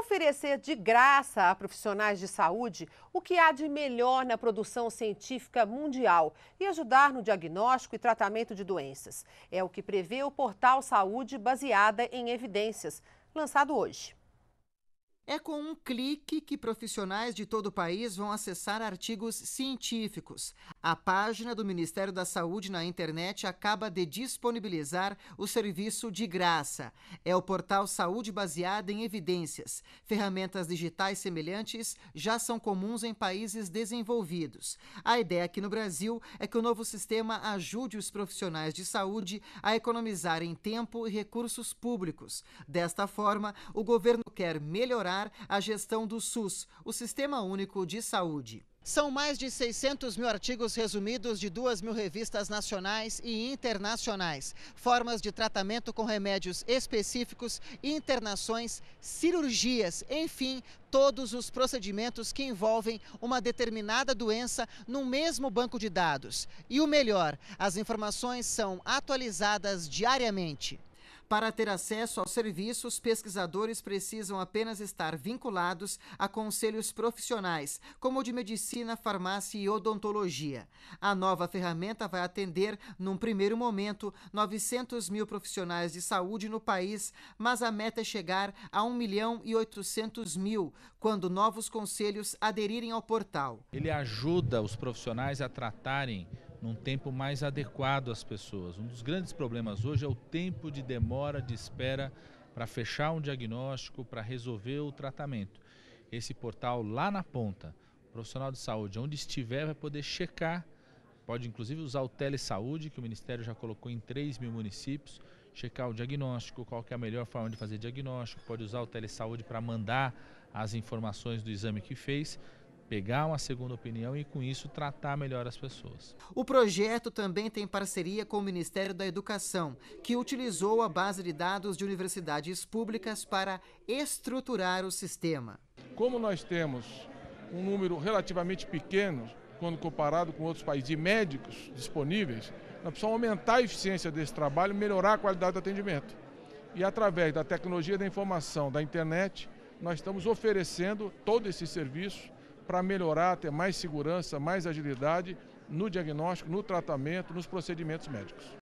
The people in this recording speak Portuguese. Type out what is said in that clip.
Oferecer de graça a profissionais de saúde o que há de melhor na produção científica mundial e ajudar no diagnóstico e tratamento de doenças. É o que prevê o portal Saúde baseada em evidências, lançado hoje. É com um clique que profissionais de todo o país vão acessar artigos científicos. A página do Ministério da Saúde na internet acaba de disponibilizar o serviço de graça. É o portal Saúde Baseada em Evidências. Ferramentas digitais semelhantes já são comuns em países desenvolvidos. A ideia aqui no Brasil é que o novo sistema ajude os profissionais de saúde a economizarem tempo e recursos públicos. Desta forma, o governo quer melhorar melhorar a gestão do SUS, o Sistema Único de Saúde. São mais de 600 mil artigos resumidos de 2 mil revistas nacionais e internacionais, formas de tratamento com remédios específicos, internações, cirurgias, enfim, todos os procedimentos que envolvem uma determinada doença no mesmo banco de dados. E o melhor, as informações são atualizadas diariamente. Para ter acesso aos serviços, pesquisadores precisam apenas estar vinculados a conselhos profissionais, como o de medicina, farmácia e odontologia. A nova ferramenta vai atender, num primeiro momento, 900 mil profissionais de saúde no país, mas a meta é chegar a 1 milhão e 800 mil quando novos conselhos aderirem ao portal. Ele ajuda os profissionais a tratarem num tempo mais adequado às pessoas. Um dos grandes problemas hoje é o tempo de demora de espera para fechar um diagnóstico, para resolver o tratamento. Esse portal lá na ponta, o profissional de saúde, onde estiver, vai poder checar, pode inclusive usar o telesaúde, que o Ministério já colocou em 3 mil municípios, checar o diagnóstico, qual é a melhor forma de fazer diagnóstico, pode usar o telesaúde para mandar as informações do exame que fez pegar uma segunda opinião e, com isso, tratar melhor as pessoas. O projeto também tem parceria com o Ministério da Educação, que utilizou a base de dados de universidades públicas para estruturar o sistema. Como nós temos um número relativamente pequeno, quando comparado com outros países, de médicos disponíveis, nós precisamos aumentar a eficiência desse trabalho, melhorar a qualidade do atendimento. E através da tecnologia da informação, da internet, nós estamos oferecendo todo esse serviço para melhorar, ter mais segurança, mais agilidade no diagnóstico, no tratamento, nos procedimentos médicos.